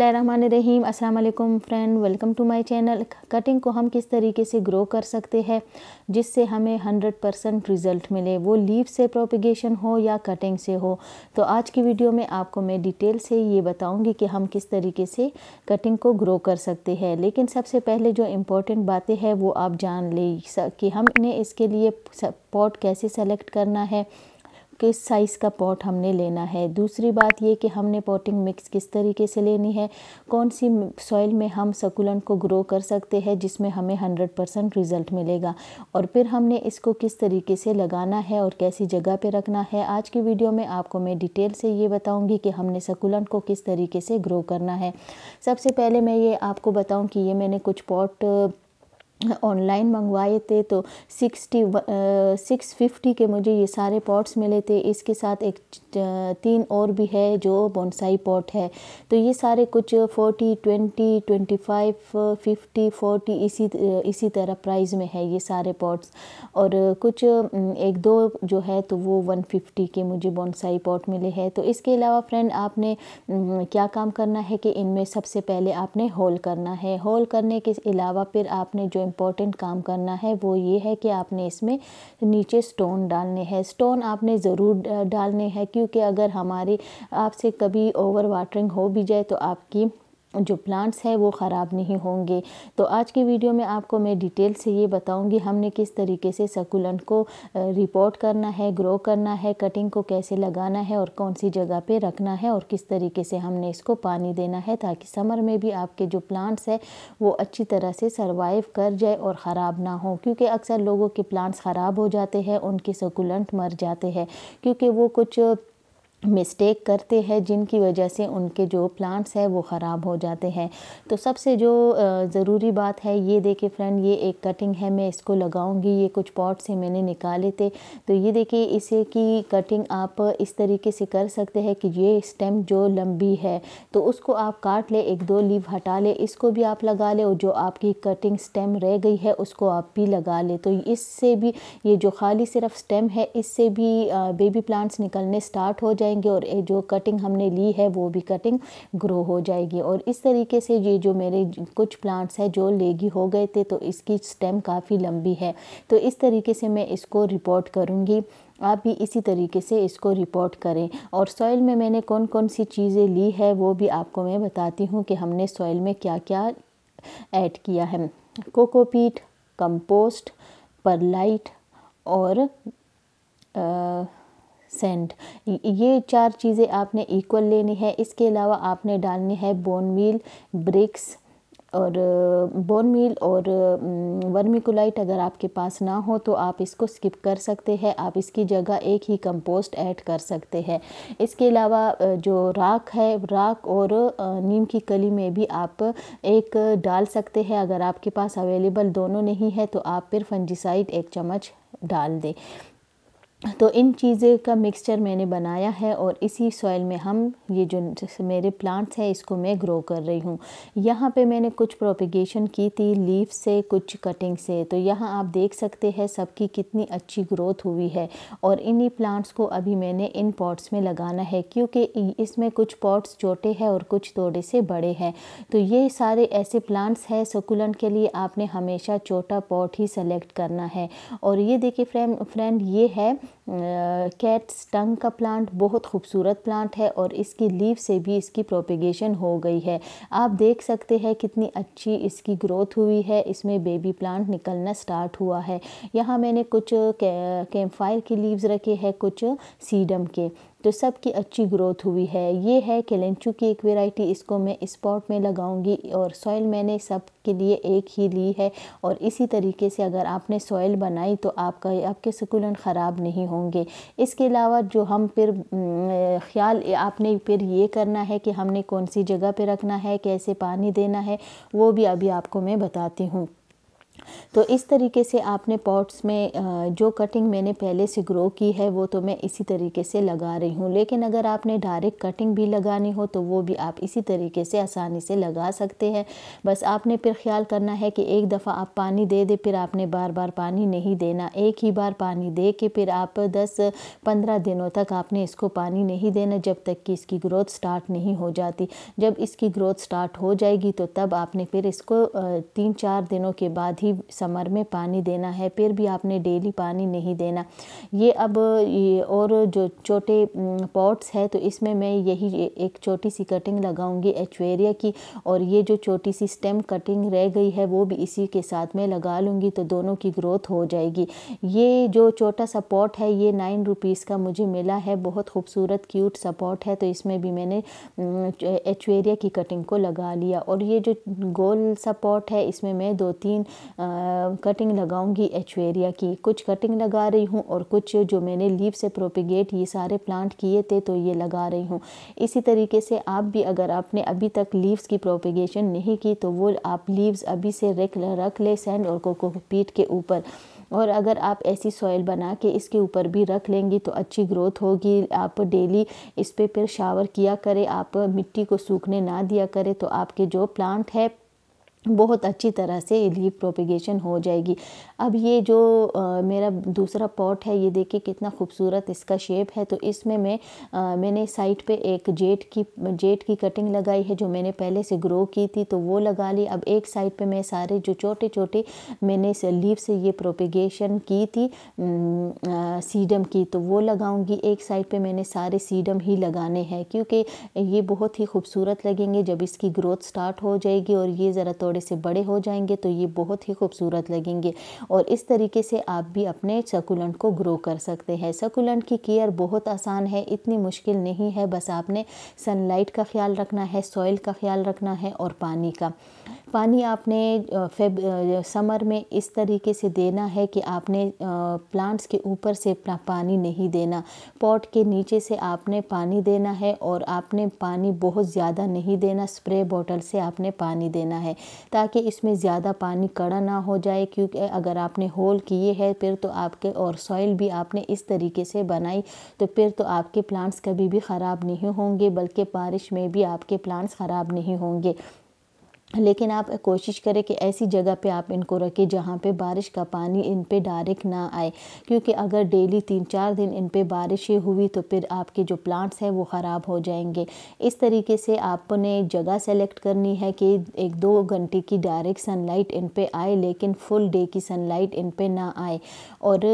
रहीम अल्लाम friend welcome to my channel cutting को हम किस तरीके से ग्रो कर सकते हैं जिससे हमें 100 परसेंट रिज़ल्ट मिले वो लीव से प्रोपिगेशन हो या कटिंग से हो तो आज की वीडियो में आपको मैं डिटेल से ये बताऊंगी कि हम किस तरीके से कटिंग को ग्रो कर सकते हैं लेकिन सबसे पहले जो इम्पोर्टेंट बातें हैं वो आप जान लें कि हमने इसके लिए पॉट कैसे सेलेक्ट करना है किस साइज़ का पॉट हमने लेना है दूसरी बात ये कि हमने पॉटिंग मिक्स किस तरीके से लेनी है कौन सी सॉइल में हम सकुलेंट को ग्रो कर सकते हैं जिसमें हमें हंड्रेड परसेंट रिज़ल्ट मिलेगा और फिर हमने इसको किस तरीके से लगाना है और कैसी जगह पे रखना है आज की वीडियो में आपको मैं डिटेल से ये बताऊँगी कि हमने सकुलेंट को किस तरीके से ग्रो करना है सबसे पहले मैं ये आपको बताऊँ कि ये मैंने कुछ पॉट ऑनलाइन मंगवाए थे तो सिक्सटी सिक्स फिफ्टी के मुझे ये सारे पॉट्स मिले थे इसके साथ एक तीन और भी है जो बोनसाई पॉट है तो ये सारे कुछ forty twenty twenty five fifty forty इसी इसी तरह प्राइस में है ये सारे पॉट्स और कुछ एक दो जो है तो वो वन फिफ्टी के मुझे बोनसाई पॉट मिले हैं तो इसके अलावा फ्रेंड आपने क्या काम करना है कि इनमें सबसे पहले आपने होल करना है होल करने के अलावा फिर आपने जो इम्पॉर्टेंट काम करना है वो ये है कि आपने इसमें नीचे स्टोन डालने हैं स्टोन आपने ज़रूर डालने हैं क्योंकि अगर हमारी आपसे कभी ओवर वाटरिंग हो भी जाए तो आपकी जो प्लांट्स है वो ख़राब नहीं होंगे तो आज की वीडियो में आपको मैं डिटेल से ये बताऊंगी हमने किस तरीके से सकुलेंट को रिपोर्ट करना है ग्रो करना है कटिंग को कैसे लगाना है और कौन सी जगह पे रखना है और किस तरीके से हमने इसको पानी देना है ताकि समर में भी आपके जो प्लांट्स है वो अच्छी तरह से सर्वाइव कर जाए और ख़राब ना हो क्योंकि अक्सर लोगों के प्लांट्स ख़राब हो जाते हैं उनके सकुलेंट मर जाते हैं क्योंकि वो कुछ मिस्टेक करते हैं जिनकी वजह से उनके जो प्लांट्स हैं वो ख़राब हो जाते हैं तो सबसे जो ज़रूरी बात है ये देखिए फ्रेंड ये एक कटिंग है मैं इसको लगाऊंगी ये कुछ पॉट से मैंने निकाले थे तो ये देखिए इसे की कटिंग आप इस तरीके से कर सकते हैं कि ये स्टेम जो लंबी है तो उसको आप काट ले एक दो लीव हटा ले इसको भी आप लगा ले और जो आपकी कटिंग स्टेम रह गई है उसको आप भी लगा ले तो इससे भी ये जो खाली सिर्फ स्टेम है इससे भी बेबी प्लांट्स निकलने स्टार्ट हो जाए जाएंगे और जो कटिंग हमने ली है वो भी कटिंग ग्रो हो जाएगी और इस तरीके से ये जो मेरे कुछ प्लांट्स हैं जो लेगी हो गए थे तो इसकी स्टेम काफ़ी लंबी है तो इस तरीके से मैं इसको रिपोर्ट करूँगी आप भी इसी तरीके से इसको रिपोर्ट करें और सॉइल में मैंने कौन कौन सी चीज़ें ली है वो भी आपको मैं बताती हूँ कि हमने सॉइल में क्या क्या ऐड किया है कोकोपीट कंपोस्ट परलाइट और आ, सेंट ये चार चीज़ें आपने इक्वल लेनी है इसके अलावा आपने डालनी है बोन ब्रिक्स और बोन और वर्मिकुलाइट अगर आपके पास ना हो तो आप इसको स्किप कर सकते हैं आप इसकी जगह एक ही कंपोस्ट ऐड कर सकते हैं इसके अलावा जो राख है राख और नीम की कली में भी आप एक डाल सकते हैं अगर आपके पास अवेलेबल दोनों नहीं है तो आप फिर फंजिसाइड एक चम्मच डाल दें तो इन चीज़ें का मिक्सचर मैंने बनाया है और इसी सॉइल में हम ये जो मेरे प्लांट्स हैं इसको मैं ग्रो कर रही हूँ यहाँ पे मैंने कुछ प्रोपिगेशन की थी लीफ से कुछ कटिंग से तो यहाँ आप देख सकते हैं सबकी कितनी अच्छी ग्रोथ हुई है और इन्हीं प्लांट्स को अभी मैंने इन पॉट्स में लगाना है क्योंकि इसमें कुछ पॉट्स छोटे हैं और कुछ थोड़े से बड़े हैं तो ये सारे ऐसे प्लांट्स हैं सकुलन के लिए आपने हमेशा छोटा पॉट ही सेलेक्ट करना है और ये देखिए फ्रेंड फ्रेंड ये है कैट्स टंग का प्लांट बहुत खूबसूरत प्लांट है और इसकी लीव से भी इसकी प्रोपिगेशन हो गई है आप देख सकते हैं कितनी अच्छी इसकी ग्रोथ हुई है इसमें बेबी प्लांट निकलना स्टार्ट हुआ है यहाँ मैंने कुछ कैम्फायर के लीव्स रखे हैं कुछ सीडम के तो सब की अच्छी ग्रोथ हुई है ये है केलेंचू की एक वेराइटी इसको मैं स्पॉट में लगाऊंगी और सॉइल मैंने सब के लिए एक ही ली है और इसी तरीके से अगर आपने सॉइल बनाई तो आपका आपके सकुलन ख़राब नहीं नहीं होंगे इसके अलावा जो हम फिर ख्याल आपने फिर ये करना है कि हमने कौन सी जगह पर रखना है कैसे पानी देना है वो भी अभी आपको मैं बताती हूँ तो इस तरीके से आपने पॉट्स में जो कटिंग मैंने पहले से ग्रो की है वो तो मैं इसी तरीके से लगा रही हूँ लेकिन अगर आपने डायरेक्ट कटिंग भी लगानी हो तो वो भी आप इसी तरीके से आसानी से लगा सकते हैं बस आपने फिर ख्याल करना है कि एक दफ़ा आप पानी दे दे फिर आपने बार बार पानी नहीं देना एक ही बार पानी दे के फिर आप दस पंद्रह दिनों तक आपने इसको पानी नहीं देना जब तक कि इसकी ग्रोथ स्टार्ट नहीं हो जाती जब इसकी ग्रोथ स्टार्ट हो जाएगी तो तब आपने फिर इसको तीन चार दिनों के बाद ही कि समर में पानी देना है फिर भी आपने डेली पानी नहीं देना ये अब ये और जो छोटे पॉट्स है तो इसमें मैं यही एक छोटी सी कटिंग लगाऊंगी एचवेरिया की और ये जो छोटी सी स्टेम कटिंग रह गई है वो भी इसी के साथ में लगा लूँगी तो दोनों की ग्रोथ हो जाएगी ये जो छोटा सा पॉट है ये नाइन रुपीज़ का मुझे मिला है बहुत खूबसूरत क्यूट सपॉट है तो इसमें भी मैंने एचवेरिया की कटिंग को लगा लिया और ये जो गोल सपॉट है इसमें मैं दो तीन कटिंग लगाऊंगी एच की कुछ कटिंग लगा रही हूँ और कुछ जो मैंने लीव से प्रोपिगेट ये सारे प्लांट किए थे तो ये लगा रही हूँ इसी तरीके से आप भी अगर आपने अभी तक लीव्स की प्रोपिगेशन नहीं की तो वो आप लीव्स अभी से रख रख ले सैंड और कोको पीट के ऊपर और अगर आप ऐसी सॉइल बना के इसके ऊपर भी रख लेंगी तो अच्छी ग्रोथ होगी आप डेली इस पर फिर शावर किया करें आप मिट्टी को सूखने ना दिया करें तो आपके जो प्लांट है बहुत अच्छी तरह से लीव प्रोपिगेशन हो जाएगी अब ये जो आ, मेरा दूसरा पॉट है ये देखिए कितना खूबसूरत इसका शेप है तो इसमें मैं आ, मैंने साइड पे एक जेट की जेट की कटिंग लगाई है जो मैंने पहले से ग्रो की थी तो वो लगा ली अब एक साइड पे मैं सारे जो छोटे छोटे मैंने लीव से ये प्रोपिगेशन की थी सीडम की तो वो लगाऊँगी एक साइड पर मैंने सारे सीडम ही लगाने हैं क्योंकि ये बहुत ही खूबसूरत लगेंगे जब इसकी ग्रोथ स्टार्ट हो जाएगी और ये ज़रा थोड़े से बड़े हो जाएंगे तो ये बहुत ही खूबसूरत लगेंगे और इस तरीके से आप भी अपने सकुलेंट को ग्रो कर सकते हैं सकुलेंट की केयर बहुत आसान है इतनी मुश्किल नहीं है बस आपने सनलाइट का ख्याल रखना है सॉइल का ख्याल रखना है और पानी का पानी आपने फेब समर में इस तरीके से देना है कि आपने प्लांट्स के ऊपर से पानी नहीं देना पॉट के नीचे से आपने पानी देना है और आपने पानी बहुत ज़्यादा नहीं देना स्प्रे बॉटल से आपने पानी देना है ताकि इसमें ज़्यादा पानी कड़ा ना हो जाए क्योंकि अगर आपने होल किए है फिर तो आपके और सॉइल भी आपने इस तरीके से बनाई तो फिर तो आपके प्लांट्स कभी भी ख़राब नहीं होंगे बल्कि बारिश में भी आपके प्लांट्स ख़राब नहीं होंगे लेकिन आप कोशिश करें कि ऐसी जगह पे आप इनको रखें जहाँ पे बारिश का पानी इन पे डायरेक्ट ना आए क्योंकि अगर डेली तीन चार दिन इन पे बारिशें हुई तो फिर आपके जो प्लांट्स हैं वो ख़राब हो जाएंगे इस तरीके से आपने जगह सेलेक्ट करनी है कि एक दो घंटे की डायरेक्ट सनलाइट इन पे आए लेकिन फुल डे की सनलाइट इन पर ना आए और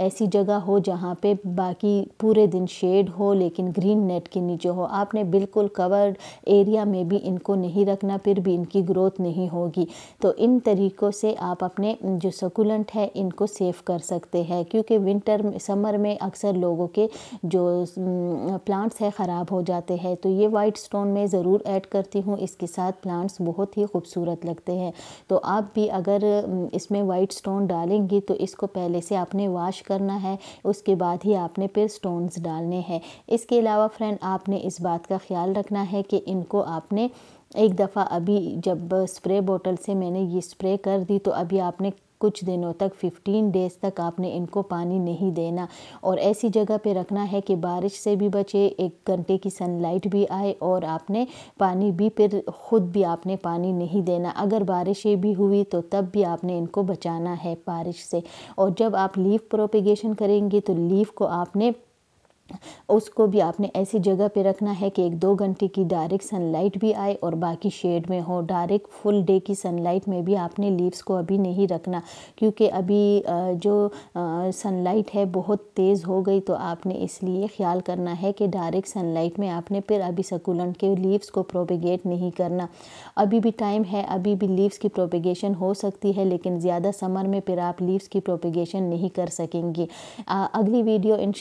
ऐसी जगह हो जहाँ पर बाकी पूरे दिन शेड हो लेकिन ग्रीन नेट के नीचे हो आपने बिल्कुल कवर्ड एरिया में भी इनको नहीं रखना फिर भी इनकी की ग्रोथ नहीं होगी तो इन तरीक़ों से आप अपने जो सकुलेंट है इनको सेव कर सकते हैं क्योंकि विंटर समर में अक्सर लोगों के जो प्लांट्स है ख़राब हो जाते हैं तो ये वाइट स्टोन में ज़रूर ऐड करती हूँ इसके साथ प्लांट्स बहुत ही खूबसूरत लगते हैं तो आप भी अगर इसमें वाइट स्टोन डालेंगी तो इसको पहले से आपने वाश करना है उसके बाद ही आपने फिर स्टोन्स डालने हैं इसके अलावा फ्रेंड आपने इस बात का ख्याल रखना है कि इनको आपने एक दफ़ा अभी जब स्प्रे बोतल से मैंने ये स्प्रे कर दी तो अभी आपने कुछ दिनों तक 15 डेज़ तक आपने इनको पानी नहीं देना और ऐसी जगह पे रखना है कि बारिश से भी बचे एक घंटे की सनलाइट भी आए और आपने पानी भी फिर ख़ुद भी आपने पानी नहीं देना अगर बारिशें भी हुई तो तब भी आपने इनको बचाना है बारिश से और जब आप लीफ प्रोपिगेशन करेंगे तो लीफ को आपने उसको भी आपने ऐसी जगह पे रखना है कि एक दो घंटे की डायरेक्ट सनलाइट भी आए और बाकी शेड में हो डायरेक्ट फुल डे की सनलाइट में भी आपने लीव्स को अभी नहीं रखना क्योंकि अभी जो सनलाइट है बहुत तेज़ हो गई तो आपने इसलिए ख्याल करना है कि डायरेक्ट सनलाइट में आपने फिर अभी सकुलेंट के लीव्स को प्रोपेगेट नहीं करना अभी भी टाइम है अभी भी लीव्स की प्रोपेगेशन हो सकती है लेकिन ज़्यादा समर में फिर आप लीव्स की प्रोपेगेशन नहीं कर सकेंगी अगली वीडियो इन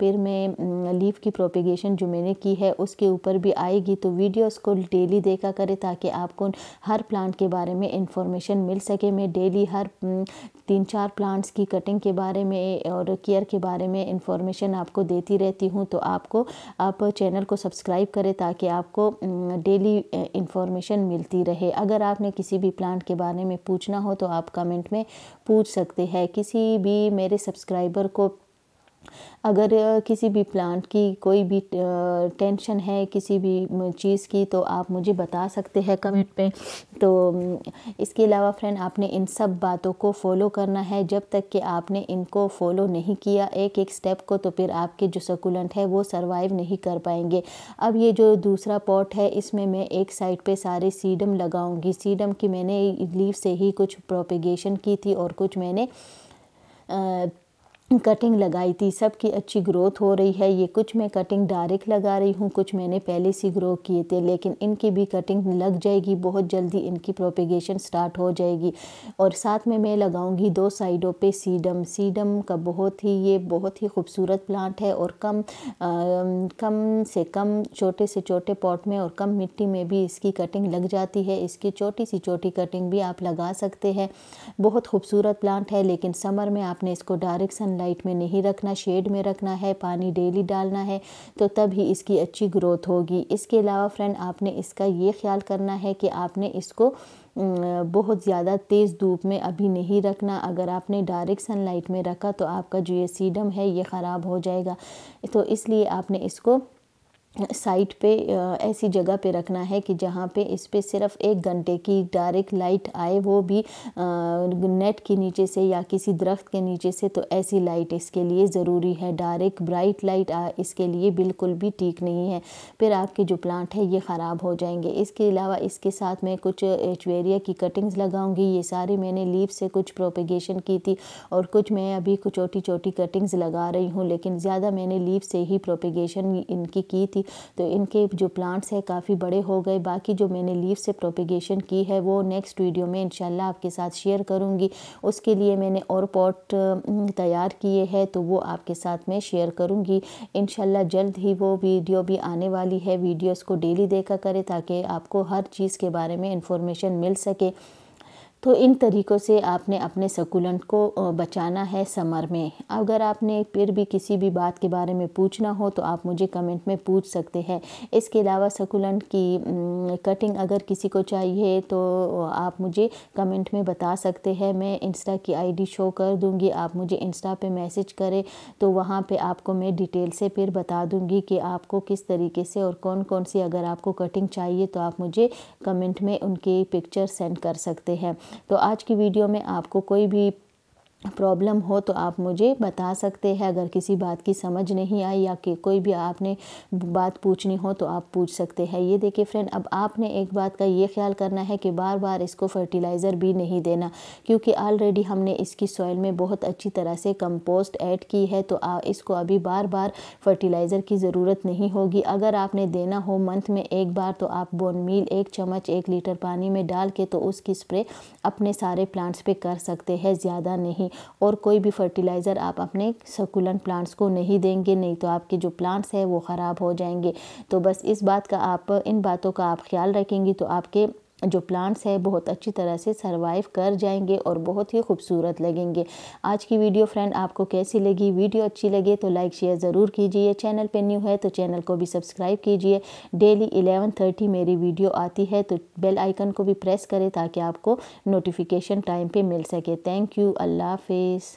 फिर मैं लीफ की प्रोपिगेशन जो मैंने की है उसके ऊपर भी आएगी तो वीडियोस को डेली देखा करें ताकि आपको हर प्लांट के बारे में इंफॉर्मेशन मिल सके मैं डेली हर तीन चार प्लांट्स की कटिंग के बारे में और केयर के बारे में इंफॉर्मेशन आपको देती रहती हूँ तो आपको आप चैनल को सब्सक्राइब करें ताकि आपको डेली इंफॉर्मेशन मिलती रहे अगर आपने किसी भी प्लांट के बारे में पूछना हो तो आप कमेंट में पूछ सकते हैं किसी भी मेरे सब्सक्राइबर को अगर किसी भी प्लांट की कोई भी टेंशन है किसी भी चीज़ की तो आप मुझे बता सकते हैं कमेंट पे तो इसके अलावा फ्रेंड आपने इन सब बातों को फॉलो करना है जब तक कि आपने इनको फॉलो नहीं किया एक एक स्टेप को तो फिर आपके जो सकुलेंट है वो सरवाइव नहीं कर पाएंगे अब ये जो दूसरा पॉट है इसमें मैं एक साइड पर सारे सीडम लगाऊंगी सीडम की मैंने लीव से ही कुछ प्रोपिगेशन की थी और कुछ मैंने आ, कटिंग लगाई थी सब की अच्छी ग्रोथ हो रही है ये कुछ मैं कटिंग डायरेक्ट लगा रही हूँ कुछ मैंने पहले से ग्रो किए थे लेकिन इनकी भी कटिंग लग जाएगी बहुत जल्दी इनकी प्रोपिगेशन स्टार्ट हो जाएगी और साथ में मैं लगाऊंगी दो साइडों पे सीडम सीडम का बहुत ही ये बहुत ही खूबसूरत प्लांट है और कम आ, कम से कम छोटे से छोटे पॉट में और कम मिट्टी में भी इसकी कटिंग लग जाती है इसकी छोटी सी छोटी कटिंग भी आप लगा सकते हैं बहुत खूबसूरत प्लांट है लेकिन समर में आपने इसको डायरेक्ट सन सनलाइट में नहीं रखना शेड में रखना है पानी डेली डालना है तो तभी इसकी अच्छी ग्रोथ होगी इसके अलावा फ्रेंड आपने इसका ये ख्याल करना है कि आपने इसको बहुत ज़्यादा तेज़ धूप में अभी नहीं रखना अगर आपने डायरेक्ट सनलाइट में रखा तो आपका जो ये सीडम है ये ख़राब हो जाएगा तो इसलिए आपने इसको साइट पे ऐसी जगह पे रखना है कि जहाँ पे इस पर सिर्फ एक घंटे की डायरेक्ट लाइट आए वो भी नेट के नीचे से या किसी दरख्त के नीचे से तो ऐसी लाइट इसके लिए ज़रूरी है डायरेक्ट ब्राइट लाइट आ, इसके लिए बिल्कुल भी ठीक नहीं है फिर आपके जो प्लांट है ये ख़राब हो जाएंगे इसके अलावा इसके साथ मैं कुछ एचवेरिया की कटिंग्स लगाऊंगी ये सारे मैंने लीव से कुछ प्रोपिगेशन की थी और कुछ मैं अभी कुछ छोटी छोटी कटिंग्स लगा रही हूँ लेकिन ज़्यादा मैंने लीव से ही प्रोपिगेशन इनकी की थी थी तो इनके जो प्लांट्स हैं काफ़ी बड़े हो गए बाकी जो मैंने लीव से प्रोपिगेशन की है वो नेक्स्ट वीडियो में इनशाला आपके साथ शेयर करूँगी उसके लिए मैंने और पॉट तैयार किए हैं तो वो आपके साथ मैं शेयर करूँगी इन जल्द ही वो वीडियो भी आने वाली है वीडियोज़ को डेली देखा करें ताकि आपको हर चीज़ के बारे में इंफॉर्मेशन मिल सके तो इन तरीक़ों से आपने अपने सकुलेंट को बचाना है समर में अगर आपने फिर भी किसी भी बात के बारे में पूछना हो तो आप मुझे कमेंट में पूछ सकते हैं इसके अलावा सकुलेंट की कटिंग अगर किसी को चाहिए तो आप मुझे कमेंट में बता सकते हैं मैं इंस्टा की आईडी शो कर दूँगी आप मुझे इंस्टा पे मैसेज करें तो वहाँ पर आपको मैं डिटेल से फिर बता दूँगी कि आपको किस तरीके से और कौन कौन सी अगर आपको कटिंग चाहिए तो आप मुझे कमेंट में उनकी पिक्चर सेंड कर सकते हैं तो आज की वीडियो में आपको कोई भी प्रॉब्लम हो तो आप मुझे बता सकते हैं अगर किसी बात की समझ नहीं आई या कि कोई भी आपने बात पूछनी हो तो आप पूछ सकते हैं ये देखिए फ्रेंड अब आपने एक बात का ये ख्याल करना है कि बार बार इसको फर्टिलाइज़र भी नहीं देना क्योंकि ऑलरेडी हमने इसकी सॉइल में बहुत अच्छी तरह से कंपोस्ट ऐड की है तो आ, इसको अभी बार बार फर्टिलाइज़र की ज़रूरत नहीं होगी अगर आपने देना हो मंथ में एक बार तो आप बोन मील एक चम्मच एक लीटर पानी में डाल के तो उसकी स्प्रे अपने सारे प्लांट्स पर कर सकते हैं ज़्यादा नहीं और कोई भी फर्टिलाइज़र आप अपने सकुलन प्लांट्स को नहीं देंगे नहीं तो आपके जो प्लांट्स हैं वो ख़राब हो जाएंगे तो बस इस बात का आप इन बातों का आप ख्याल रखेंगी तो आपके जो प्लांट्स है बहुत अच्छी तरह से सरवाइव कर जाएंगे और बहुत ही खूबसूरत लगेंगे आज की वीडियो फ्रेंड आपको कैसी लगी वीडियो अच्छी लगे तो लाइक शेयर ज़रूर कीजिए चैनल पे न्यू है तो चैनल को भी सब्सक्राइब कीजिए डेली 11:30 मेरी वीडियो आती है तो बेल आइकन को भी प्रेस करें ताकि आपको नोटिफिकेशन टाइम पर मिल सके थैंक यू अल्लाह हाफिज़